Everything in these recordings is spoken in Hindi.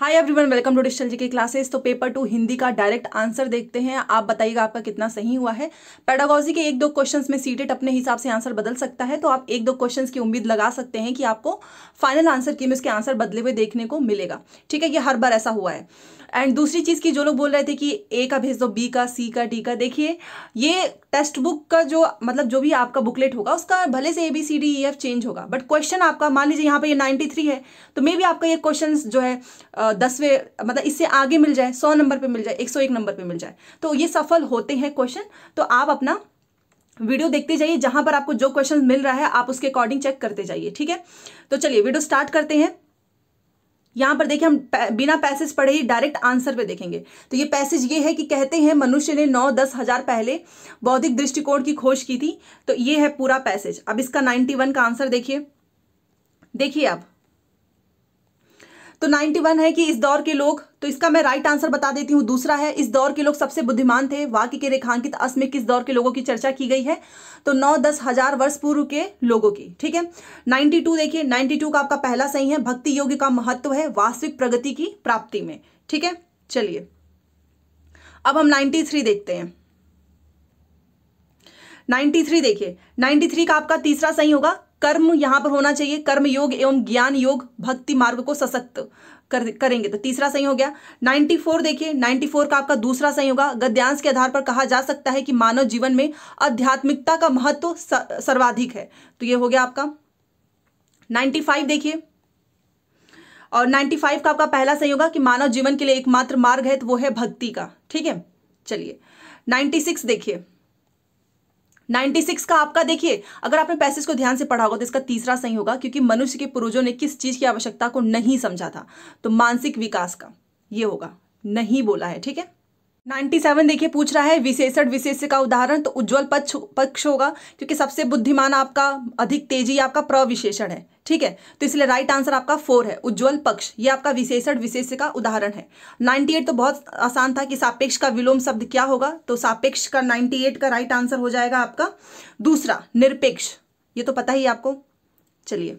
hi everyone welcome to digital G के क्लासेस तो पेपर टू हिंदी का डायरेक्ट आंसर देखते हैं आप बताइएगा आपका कितना सही हुआ है पेडागोजी के एक दो क्वेश्चंस में सीटेट अपने हिसाब से आंसर बदल सकता है तो आप एक दो क्वेश्चंस की उम्मीद लगा सकते हैं कि आपको फाइनल आंसर की में उसके आंसर बदले हुए देखने को मिलेगा ठीक है ये हर बार ऐसा हुआ है एंड दूसरी चीज़ की जो लोग बोल रहे थे कि ए का भेज दो बी का सी का डी का देखिए ये टेक्स्ट बुक का जो मतलब जो भी आपका बुकलेट होगा उसका भले से A B C D E F change होगा बट क्वेश्चन आपका मान लीजिए यहाँ पे ये नाइन्टी थ्री है तो मे बी आपका ये क्वेश्चन जो है दसवें मतलब इससे आगे मिल जाए सौ नंबर पर मिल जाए एक सौ एक नंबर पर मिल जाए तो ये सफल होते हैं क्वेश्चन तो आप अपना वीडियो देखते जाइए जहाँ पर आपको जो क्वेश्चन मिल रहा है आप उसके अकॉर्डिंग चेक करते जाइए ठीक है तो चलिए वीडियो स्टार्ट करते हैं यहां पर देखिए हम बिना पैसेज पढ़े ही डायरेक्ट आंसर पे देखेंगे तो ये पैसेज ये है कि कहते हैं मनुष्य ने नौ दस हजार पहले बौद्धिक दृष्टिकोण की खोज की थी तो ये है पूरा पैसेज अब इसका नाइन्टी वन का आंसर देखिए देखिए आप तो 91 है कि इस दौर के लोग तो इसका मैं राइट आंसर बता देती हूँ दूसरा है इस दौर के लोग सबसे बुद्धिमान थे वाक्य के रेखांकित अस में किस दौर के लोगों की चर्चा की गई है तो नौ दस हजार वर्ष पूर्व के लोगों की ठीक है 92 देखिए 92 का आपका पहला सही है भक्ति योग का महत्व है वास्तविक प्रगति की प्राप्ति में ठीक है चलिए अब हम थ्री देखते हैं 93 देखिए 93 का आपका तीसरा सही होगा कर्म यहां पर होना चाहिए कर्म योग एवं ज्ञान योग भक्ति मार्ग को सशक्त कर, करेंगे तो तीसरा सही हो गया 94 देखिए 94 का आपका दूसरा सही होगा गद्यांश के आधार पर कहा जा सकता है कि मानव जीवन में आध्यात्मिकता का महत्व तो सर्वाधिक है तो ये हो गया आपका 95 देखिए और 95 का आपका पहला सही होगा कि मानव जीवन के लिए एकमात्र मार्ग है तो वो है भक्ति का ठीक है चलिए नाइन्टी देखिए 96 का आपका देखिए अगर आपने पैसेज को ध्यान से पढ़ा होगा तो इसका तीसरा सही होगा क्योंकि मनुष्य के पूर्वजों ने किस चीज़ की आवश्यकता को नहीं समझा था तो मानसिक विकास का ये होगा नहीं बोला है ठीक है नाइन्टी सेवन देखिए पूछ रहा है विशेषण विशेष का उदाहरण तो उज्ज्वल पक्ष पक्ष होगा क्योंकि सबसे बुद्धिमान आपका अधिक तेजी आपका प्रविशेषण है ठीक है तो इसलिए राइट आंसर आपका फोर है उज्ज्वल पक्ष ये आपका विशेषण विशेष का उदाहरण है 98 तो बहुत आसान था कि सापेक्ष का विलोम शब्द क्या होगा तो सापेक्ष का एट का राइट आंसर हो जाएगा आपका दूसरा निरपेक्ष ये तो पता ही आपको चलिए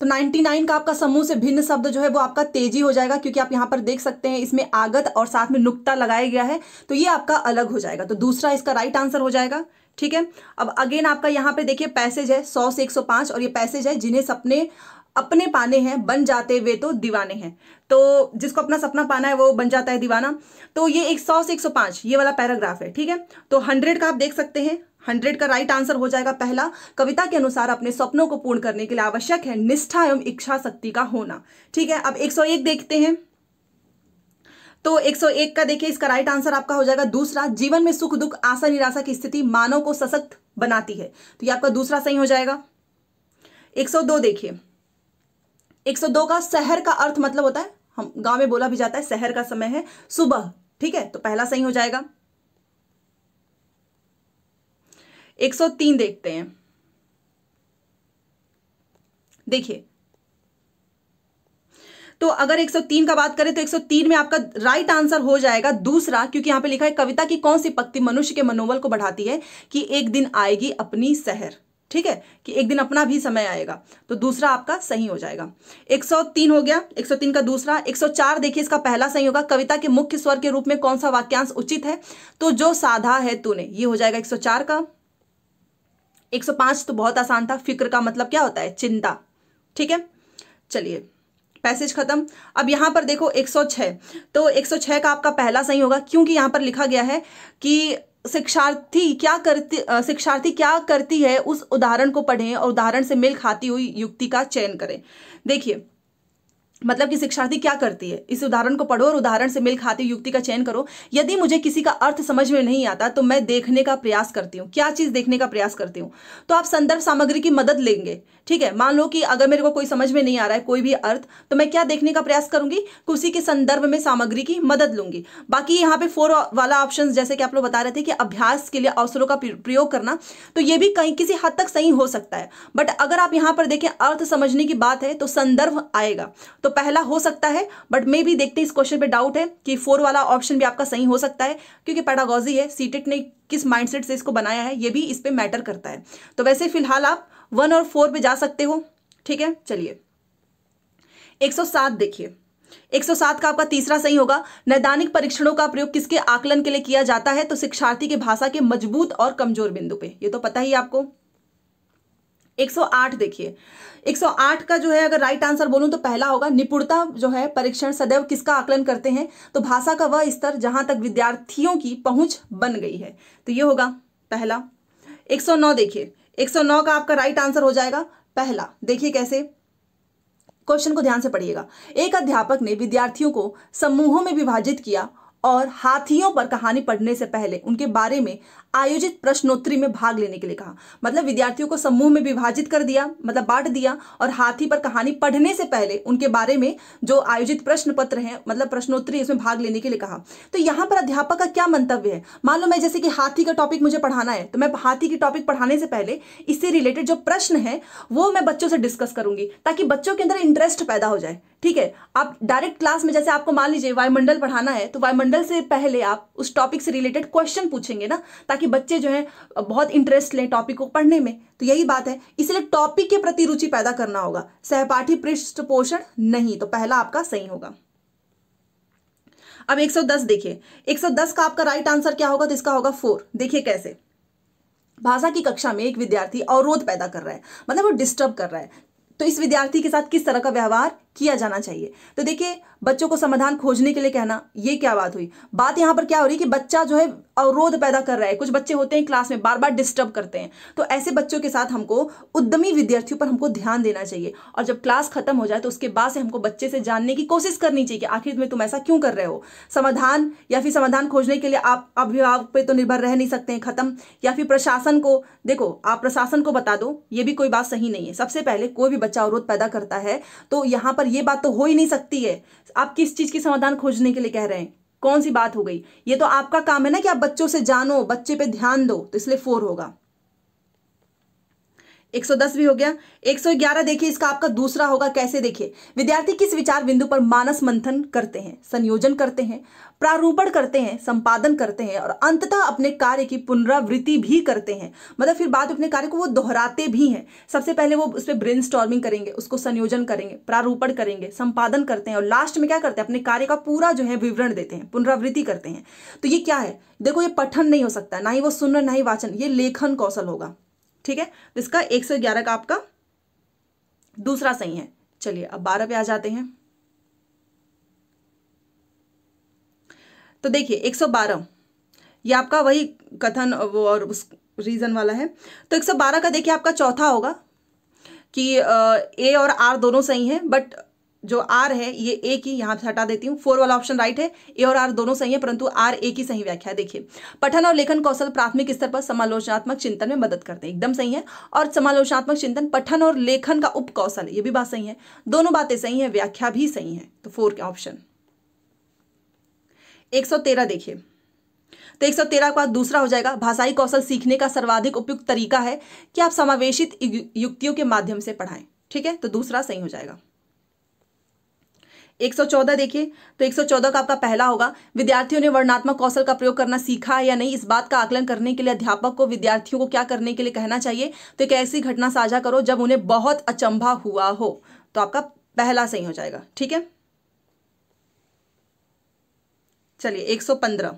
तो 99 का आपका समूह से भिन्न शब्द जो है वो आपका तेजी हो जाएगा क्योंकि आप यहाँ पर देख सकते हैं इसमें आगत और साथ में नुकता लगाया गया है तो ये आपका अलग हो जाएगा तो दूसरा इसका राइट आंसर हो जाएगा ठीक है अब अगेन आपका यहाँ पे देखिए पैसेज है सौ से एक सौ पांच और ये पैसेज है जिन्हें सपने अपने पाने हैं बन जाते हुए तो दीवाने हैं तो जिसको अपना सपना पाना है वो बन जाता है दीवाना तो ये एक सौ से एक सौ पांच ये वाला पैराग्राफ है ठीक है तो हंड्रेड का आप देख सकते हैं हंड्रेड का राइट आंसर हो जाएगा पहला कविता के अनुसार अपने सपनों को पूर्ण करने के लिए आवश्यक है निष्ठा एवं इच्छा शक्ति का होना ठीक है अब एक सौ एक देखते हैं तो 101 का देखिए इसका राइट आंसर आपका हो जाएगा दूसरा जीवन में सुख दुख आशा निराशा की स्थिति मानव को सशक्त बनाती है तो ये आपका दूसरा सही हो जाएगा 102 देखिए 102 का शहर का अर्थ मतलब होता है हम गांव में बोला भी जाता है शहर का समय है सुबह ठीक है तो पहला सही हो जाएगा 103 देखते हैं देखिए तो अगर 103 का बात करें तो 103 में आपका राइट आंसर हो जाएगा दूसरा क्योंकि यहां पे लिखा है कविता की कौन सी पक्ति मनुष्य के मनोबल को बढ़ाती है कि एक दिन आएगी अपनी शहर ठीक है कि एक दिन अपना भी समय आएगा तो दूसरा आपका सही हो जाएगा 103 हो गया 103 का दूसरा 104 देखिए इसका पहला सही होगा कविता के मुख्य स्वर के रूप में कौन सा वाक्यांश उचित है तो जो साधा है तूने ये हो जाएगा 104 का 105 तो बहुत आसान था फिक्र का मतलब क्या होता है चिंता ठीक है चलिए पैसेज खत्म अब यहां पर देखो 106 तो 106 का आपका पहला सही होगा क्योंकि यहां पर लिखा गया है कि शिक्षार्थी क्या करती शिक्षार्थी क्या करती है उस उदाहरण को पढ़ें और उदाहरण से मेल खाती हुई युक्ति का चयन करें देखिए मतलब कि शिक्षार्थी क्या करती है इस उदाहरण को पढ़ो और उदाहरण से मेल खाती युक्ति का चयन करो यदि मुझे किसी का अर्थ समझ में नहीं आता तो मैं देखने का प्रयास करती हूँ क्या चीज़ देखने का प्रयास करती हूँ तो आप संदर्भ सामग्री की मदद लेंगे ठीक है मान लो कि अगर मेरे को कोई समझ में नहीं आ रहा है कोई भी अर्थ तो मैं क्या देखने का प्रयास करूंगी उसी के संदर्भ में सामग्री की मदद लूंगी बाकी यहाँ पे फोर वाला ऑप्शन जैसे कि आप लोग बता रहे थे कि अभ्यास के लिए अवसरों का प्रयोग करना तो ये भी कहीं किसी हद तक सही हो सकता है बट अगर आप यहाँ पर देखें अर्थ समझने की बात है तो संदर्भ आएगा तो पहला हो सकता है बट मे भी देखते इस क्वेश्चन पे डाउट है कि फोर वाला ऑप्शन भी आपका सही हो सकता है क्योंकि पैडागोजी है सीटेट ने किस माइंडसेट से इसको बनाया है ये भी इस पर मैटर करता है तो वैसे फिलहाल आप वन और फोर पे जा सकते हो ठीक है चलिए 107 देखिए 107 का आपका तीसरा सही होगा नैदानिक परीक्षणों का प्रयोग किसके आकलन के लिए किया जाता है तो शिक्षार्थी के भाषा के मजबूत और कमजोर बिंदु पे ये तो पता ही आपको 108 देखिए 108 का जो है अगर राइट आंसर बोलूं तो पहला होगा निपुणता जो है परीक्षण सदैव किसका आकलन करते हैं तो भाषा का वह स्तर जहां तक विद्यार्थियों की पहुंच बन गई है तो ये होगा पहला 109 देखिए 109 का आपका राइट आंसर हो जाएगा पहला देखिए कैसे क्वेश्चन को ध्यान से पढ़िएगा एक अध्यापक ने विद्यार्थियों को समूहों में विभाजित किया और हाथियों पर कहानी पढ़ने से पहले उनके बारे में आयोजित प्रश्नोत्तरी में भाग लेने के लिए कहा मतलब विद्यार्थियों को समूह में विभाजित कर दिया मतलब बांट दिया और हाथी पर कहानी पढ़ने से पहले उनके बारे में जो आयोजित प्रश्न पत्र है मतलब प्रश्नोत्तरी इसमें भाग लेने के लिए कहा तो यहाँ पर अध्यापक का क्या मंतव्य है मान लो मैं जैसे कि हाथी का टॉपिक मुझे पढ़ाना है तो मैं हाथी की टॉपिक पढ़ाने से पहले इससे रिलेटेड जो प्रश्न है वो मैं बच्चों से डिस्कस करूंगी ताकि बच्चों के अंदर इंटरेस्ट पैदा हो जाए ठीक है आप डायरेक्ट क्लास में जैसे आपको मान लीजिए वायुमंडल पढ़ाना है तो वायुमंडल से पहले आप उस टॉपिक से रिलेटेड क्वेश्चन पूछेंगे ना ताकि बच्चे जो हैं बहुत इंटरेस्ट लें टॉपिक को पढ़ने में तो यही बात है इसलिए टॉपिक के प्रति रुचि पैदा करना होगा सहपाठी पृष्ठ पोषण नहीं तो पहला आपका सही होगा अब 110 देखिए 110 का आपका राइट आंसर क्या होगा तो इसका होगा फोर देखिए कैसे भाषा की कक्षा में एक विद्यार्थी अवरोध पैदा कर रहा है मतलब वो डिस्टर्ब कर रहा है तो इस विद्यार्थी के साथ किस तरह का व्यवहार किया जाना चाहिए तो देखिए बच्चों को समाधान खोजने के लिए कहना ये क्या बात हुई बात यहाँ पर क्या हो रही है कि बच्चा जो है अवरोध पैदा कर रहा है कुछ बच्चे होते हैं क्लास में बार बार डिस्टर्ब करते हैं तो ऐसे बच्चों के साथ हमको उद्यमी विद्यार्थियों पर हमको ध्यान देना चाहिए और जब क्लास खत्म हो जाए तो उसके बाद से हमको बच्चे से जानने की कोशिश करनी चाहिए कि आखिर में तुम ऐसा क्यों कर रहे हो समाधान या फिर समाधान खोजने के लिए आप अभिभावक पर तो निर्भर रह नहीं सकते हैं खत्म या फिर प्रशासन को देखो आप प्रशासन को बता दो ये भी कोई बात सही नहीं है सबसे पहले कोई भी बच्चा अवरोध पैदा करता है तो यहाँ पर और ये बात तो हो ही नहीं सकती है आप किस चीज़ की समाधान खोजने के लिए कह रहे हैं कौन सी बात हो गई ये तो आपका काम है ना कि आप बच्चों से जानो बच्चे पे ध्यान दो तो इसलिए फोर होगा 110 भी हो गया 111 देखिए इसका आपका दूसरा होगा कैसे देखिए विद्यार्थी किस विचार बिंदु पर मानस मंथन करते हैं संयोजन करते हैं प्रारूपण करते हैं संपादन करते हैं और अंततः अपने कार्य की पुनरावृत्ति भी करते हैं मतलब फिर बाद अपने कार्य को वो दोहराते भी हैं सबसे पहले वो उस पर ब्रेन करेंगे उसको संयोजन करेंगे प्रारूपण करेंगे संपादन करते हैं और लास्ट में क्या करते हैं अपने कार्य का पूरा जो है विवरण देते हैं पुनरावृत्ति करते हैं तो ये क्या है देखो ये पठन नहीं हो सकता ना ही वो सुन ना ही वाचन ये लेखन कौशल होगा ठीक है तो इसका एक सौ ग्यारह का आपका दूसरा सही है चलिए अब बारह पे आ जाते हैं तो देखिए एक सौ बारह ये आपका वही कथन वो और उस रीज़न वाला है तो एक सौ बारह का देखिए आपका चौथा होगा कि ए और आर दोनों सही हैं बट जो आर है ये ए की यहां से हटा देती हूँ फोर वाला ऑप्शन राइट है ए और आर दोनों सही है परंतु आर ए की सही व्याख्या है देखिए पठन और लेखन कौशल प्राथमिक स्तर पर समालोचनात्मक चिंतन में मदद करते हैं एकदम सही है और समालोचनात्मक चिंतन पठन और लेखन का उप कौशल ये भी बात सही है दोनों बातें सही है व्याख्या भी सही है तो फोर के ऑप्शन एक देखिए तो एक सौ तेरह के बाद दूसरा हो जाएगा भाषाई कौशल सीखने का सर्वाधिक उपयुक्त तरीका है कि आप समावेशित युक्तियों के माध्यम से पढ़ाएं ठीक है तो दूसरा सही हो जाएगा 114 देखिए तो 114 का आपका पहला होगा विद्यार्थियों ने वर्णात्मक कौशल का प्रयोग करना सीखा है या नहीं इस बात का आकलन करने के लिए अध्यापक को विद्यार्थियों को क्या करने के लिए कहना चाहिए तो एक ऐसी घटना साझा करो जब उन्हें बहुत अचंभा हुआ हो तो आपका पहला सही हो जाएगा ठीक है चलिए 115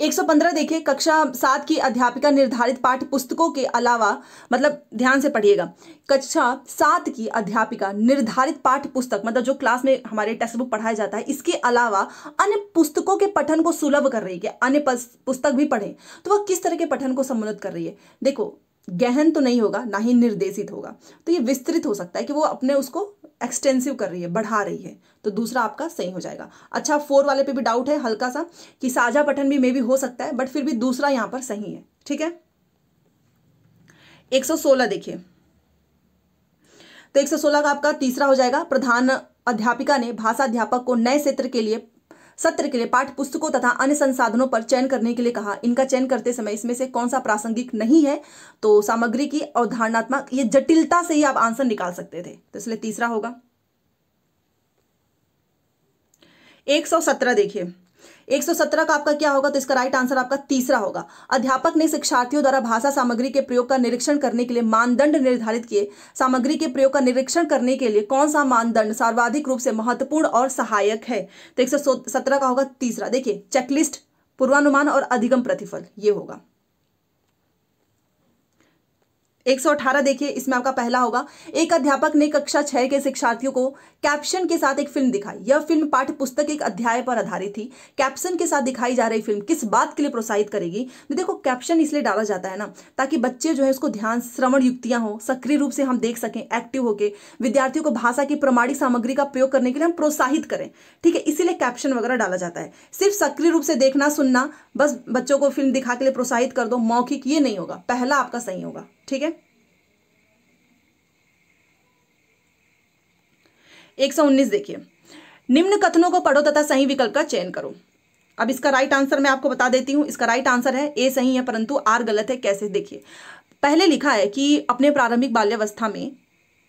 115 देखिए कक्षा सात की अध्यापिका निर्धारित पाठ्य पुस्तकों के अलावा मतलब ध्यान से पढ़िएगा कक्षा सात की अध्यापिका निर्धारित पाठ्य पुस्तक मतलब जो क्लास में हमारे टेक्स्ट बुक पढ़ाया जाता है इसके अलावा अन्य पुस्तकों के पठन को सुलभ कर रही है अन्य पुस्तक भी पढ़े तो वह किस तरह के पठन को सम्मिलित कर रही है देखो गहन तो नहीं होगा ना ही निर्देशित होगा तो ये विस्तृत हो सकता है कि वो अपने उसको एक्सटेंसिव कर रही है बढ़ा रही है तो दूसरा आपका सही हो जाएगा अच्छा फोर वाले पे भी डाउट है हल्का सा कि साझा पठन भी मे भी हो सकता है बट फिर भी दूसरा यहां पर सही है ठीक है 116 देखिए तो 116 का आपका तीसरा हो जाएगा प्रधान अध्यापिका ने भाषा अध्यापक को नए क्षेत्र के लिए सत्र के लिए पाठ पुस्तकों तथा अन्य संसाधनों पर चयन करने के लिए कहा इनका चयन करते समय इसमें से कौन सा प्रासंगिक नहीं है तो सामग्री की अवधारणात्मक ये जटिलता से ही आप आंसर निकाल सकते थे तो इसलिए तीसरा होगा एक सौ सत्रह देखिए सत्रह का आपका क्या होगा तो इसका राइट आंसर आपका तीसरा होगा अध्यापक ने शिक्षार्थियों द्वारा भाषा सामग्री के प्रयोग का निरीक्षण करने के लिए मानदंड निर्धारित किए सामग्री के प्रयोग का निरीक्षण करने के लिए कौन सा मानदंड सर्वाधिक रूप से महत्वपूर्ण और सहायक है तो एक सौ सत्रह का होगा तीसरा देखिए चेकलिस्ट पूर्वानुमान और अधिगम प्रतिफल ये होगा 118 देखिए इसमें आपका पहला होगा एक अध्यापक ने कक्षा छह के शिक्षार्थियों को कैप्शन के साथ एक फिल्म दिखाई यह फिल्म पाठ्य पुस्तक एक अध्याय पर आधारित थी कैप्शन के साथ दिखाई जा रही फिल्म किस बात के लिए प्रोत्साहित करेगी तो देखो कैप्शन इसलिए डाला जाता है ना ताकि बच्चे जो है उसको ध्यान श्रवण युक्तियां हो सक्रिय रूप से हम देख सकें एक्टिव होकर विद्यार्थियों को भाषा की प्रमाणिक सामग्री का प्रयोग करने के लिए हम प्रोत्साहित करें ठीक है इसीलिए कैप्शन वगैरह डाला जाता है सिर्फ सक्रिय रूप से देखना सुनना बस बच्चों को फिल्म दिखा के लिए प्रोत्साहित कर दो मौखिक ये नहीं होगा पहला आपका सही होगा ठीक है एक देखिए निम्न कथनों को पढ़ो तथा सही विकल्प का चयन करो अब इसका राइट आंसर मैं आपको बता देती हूँ इसका राइट आंसर है ए सही है परंतु आर गलत है कैसे देखिए पहले लिखा है कि अपने प्रारंभिक बाल्यावस्था में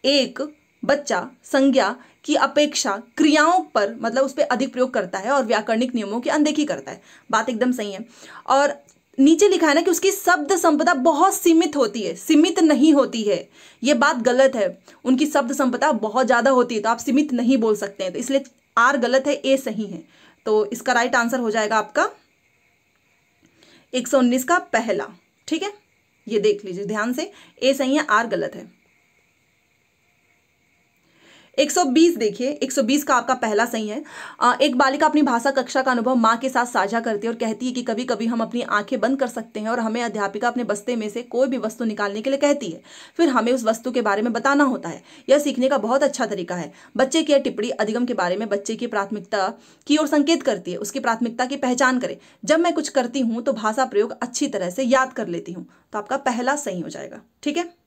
एक बच्चा संज्ञा की अपेक्षा क्रियाओं पर मतलब उस पर अधिक प्रयोग करता है और व्याकरणिक नियमों की अनदेखी करता है बात एकदम सही है और नीचे लिखा है ना कि उसकी शब्द संपदा बहुत सीमित होती है सीमित नहीं होती है ये बात गलत है उनकी शब्द संपदा बहुत ज़्यादा होती है तो आप सीमित नहीं बोल सकते हैं तो इसलिए आर गलत है ए सही है तो इसका राइट आंसर हो जाएगा आपका 119 का पहला ठीक है ये देख लीजिए ध्यान से ए सही है आर गलत है 120 देखिए 120 का आपका पहला सही है एक बालिका अपनी भाषा कक्षा का अनुभव माँ के साथ साझा करती है और कहती है कि कभी कभी हम अपनी आंखें बंद कर सकते हैं और हमें अध्यापिका अपने बस्ते में से कोई भी वस्तु निकालने के लिए कहती है फिर हमें उस वस्तु के बारे में बताना होता है यह सीखने का बहुत अच्छा तरीका है बच्चे की यह टिप्पणी अधिगम के बारे में बच्चे की प्राथमिकता की ओर संकेत करती है उसकी प्राथमिकता की पहचान करें जब मैं कुछ करती हूँ तो भाषा प्रयोग अच्छी तरह से याद कर लेती हूँ तो आपका पहला सही हो जाएगा ठीक है